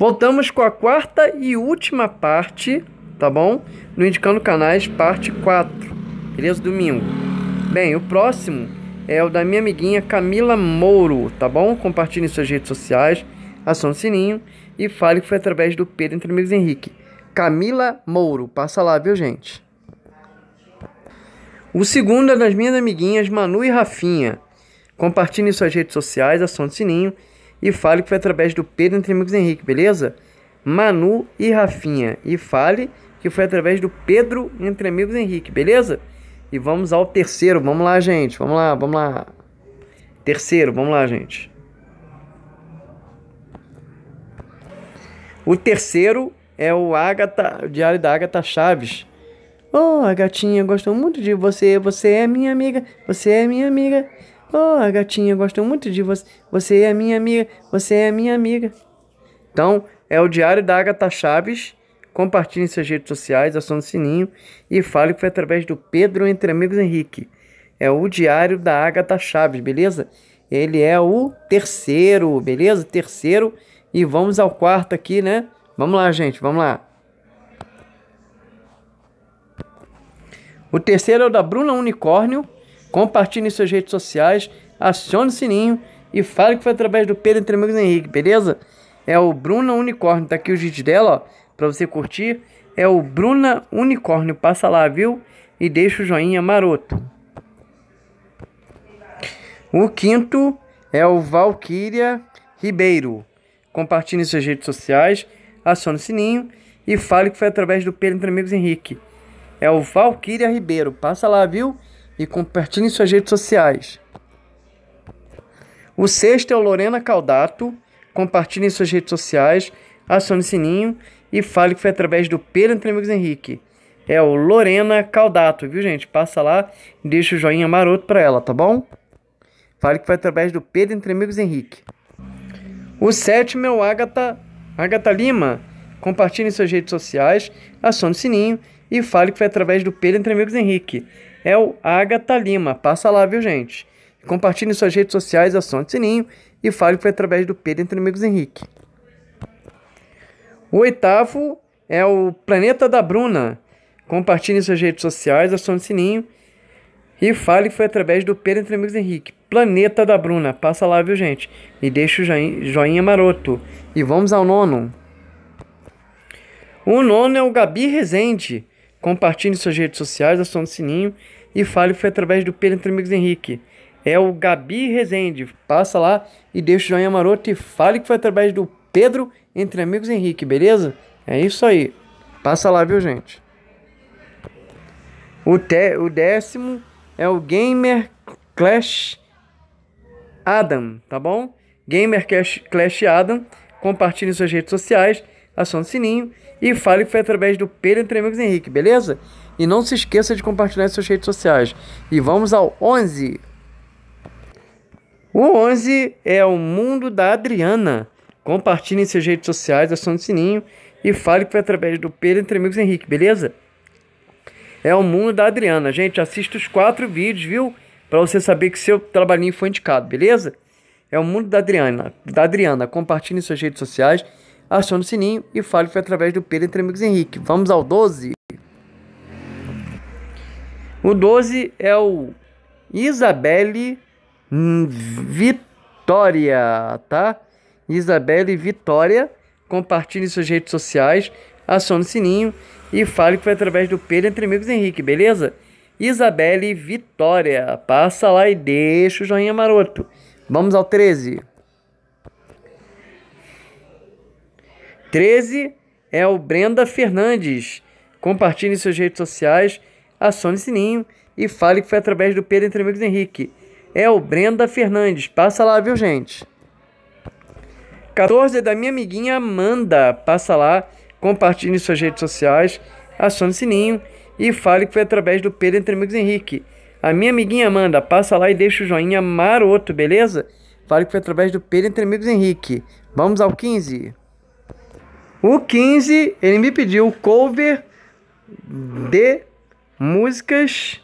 Voltamos com a quarta e última parte, tá bom? No Indicando Canais, parte 4. Beleza? Domingo. Bem, o próximo é o da minha amiguinha Camila Mouro, tá bom? Compartilhe em suas redes sociais, acione o sininho e fale que foi através do Pedro Entre Amigos Henrique. Camila Mouro, passa lá, viu, gente? O segundo é das minhas amiguinhas Manu e Rafinha. Compartilhe em suas redes sociais, acione o sininho e fale que foi através do Pedro entre amigos Henrique, beleza? Manu e Rafinha e fale que foi através do Pedro entre amigos Henrique, beleza? E vamos ao terceiro, vamos lá, gente, vamos lá, vamos lá. Terceiro, vamos lá, gente. O terceiro é o Agatha, o diário da Agatha Chaves. Oh, a gatinha gostou muito de você, você é minha amiga, você é minha amiga. Oh, gatinha, gosto muito de você. Você é minha amiga. Você é minha amiga. Então, é o diário da Agatha Chaves. Compartilhe em suas redes sociais, acione o sininho e fale que foi através do Pedro Entre Amigos Henrique. É o diário da Agatha Chaves, beleza? Ele é o terceiro, beleza? Terceiro. E vamos ao quarto aqui, né? Vamos lá, gente, vamos lá. O terceiro é o da Bruna Unicórnio compartilhe em suas redes sociais, acione o sininho e fale que foi através do Pedro Entre Amigos Henrique, beleza? É o Bruna Unicórnio, tá aqui o vídeo dela, ó, pra você curtir. É o Bruna Unicórnio, passa lá, viu? E deixa o joinha maroto. O quinto é o Valquíria Ribeiro. Compartilhe em suas redes sociais, acione o sininho e fale que foi através do Pedro Entre Amigos Henrique. É o Valquíria Ribeiro, passa lá, viu? e compartilhe em suas redes sociais. O sexto é o Lorena Caldato. Compartilhe em suas redes sociais, acione o sininho e fale que foi através do Pedro Entre Amigos Henrique. É o Lorena Caldato, viu, gente? Passa lá e deixa o joinha maroto para ela, tá bom? Fale que foi através do Pedro Entre Amigos Henrique. O sétimo é o Agatha, Agatha Lima compartilhe em suas redes sociais, acione o sininho e fale que foi através do Pedro Entre Amigos Henrique. É o Agatha Lima. Passa lá, viu, gente? Compartilhe em suas redes sociais, acione o sininho e fale que foi através do Pedro Entre Amigos Henrique. O oitavo é o Planeta da Bruna. Compartilhe em suas redes sociais, acione o sininho e fale que foi através do Pedro Entre Amigos Henrique. Planeta da Bruna. Passa lá, viu, gente? E deixa o joinha maroto. E vamos ao nono. O nono é o Gabi Rezende. Compartilhe suas redes sociais, acione o sininho e fale foi através do Pedro Entre Amigos Henrique. É o Gabi Rezende. Passa lá e deixa o joinha maroto e fale que foi através do Pedro Entre Amigos Henrique, beleza? É isso aí. Passa lá, viu, gente? O, te, o décimo é o Gamer Clash Adam, tá bom? Gamer Clash, Clash Adam. Compartilhe suas redes sociais acione o sininho e fale que foi através do Pedro Entre Amigos Henrique, beleza? E não se esqueça de compartilhar em suas redes sociais. E vamos ao 11. O 11 é o mundo da Adriana. Compartilhe em suas redes sociais, acione o sininho e fale que foi através do Pedro Entre Amigos Henrique, beleza? É o mundo da Adriana. Gente, assista os quatro vídeos, viu? Para você saber que seu trabalhinho foi indicado, beleza? É o mundo da Adriana. Da Adriana, compartilhe em suas redes sociais acione o sininho e fale que foi através do Pedro Entre Amigos Henrique. Vamos ao 12. O 12 é o Isabelle Vitória, tá? Isabelle Vitória. Compartilhe suas redes sociais, acione o sininho e fale que foi através do Pedro Entre Amigos Henrique, beleza? Isabelle Vitória. Passa lá e deixa o joinha maroto. Vamos ao 13. 13 é o Brenda Fernandes. Compartilhe em suas redes sociais, acione o sininho e fale que foi através do Pedro Entre Amigos Henrique. É o Brenda Fernandes. Passa lá, viu, gente? 14 é da minha amiguinha Amanda. Passa lá, compartilhe em suas redes sociais, acione o sininho e fale que foi através do Pedro Entre Amigos Henrique. A minha amiguinha Amanda, passa lá e deixa o joinha maroto, beleza? Fale que foi através do Pedro Entre Amigos Henrique. Vamos ao 15. O 15, ele me pediu cover de músicas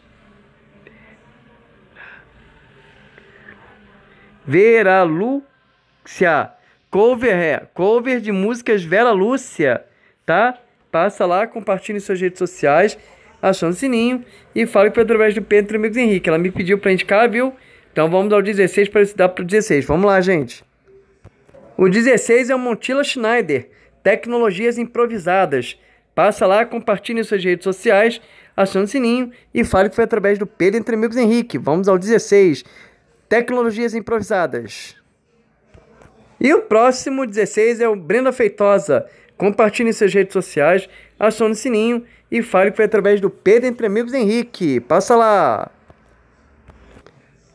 Vera Lúcia. Cover, é. Cover de músicas Vera Lúcia, tá? Passa lá, compartilha em suas redes sociais, achando o sininho e fala que foi através do Pedro Amigos Henrique. Ela me pediu pra indicar, viu? Então vamos ao 16 para se dar pro 16. Vamos lá, gente. O 16 é o Montila Schneider. Tecnologias Improvisadas. Passa lá, compartilhe em suas redes sociais, aciona o sininho e fale que foi através do Pedro Entre Amigos Henrique. Vamos ao 16. Tecnologias Improvisadas. E o próximo 16 é o Brenda Feitosa. Compartilhe em suas redes sociais, aciona o sininho e fale que foi através do Pedro Entre Amigos Henrique. Passa lá.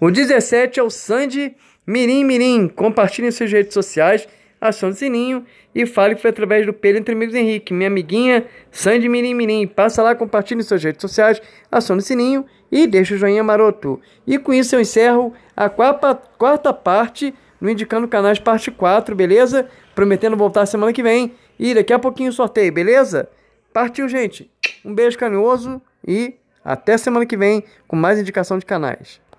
O 17 é o Sandy Mirim Mirim. Compartilhe em suas redes sociais acione o sininho e fale que foi através do Pedro Entre Amigos Henrique, minha amiguinha Sandy Mirim Mirim. Passa lá, compartilhe em suas redes sociais, acione o sininho e deixa o joinha maroto. E com isso eu encerro a quarta, quarta parte no Indicando Canais Parte 4, beleza? Prometendo voltar semana que vem e daqui a pouquinho sorteio, beleza? Partiu, gente! Um beijo carinhoso e até semana que vem com mais indicação de canais.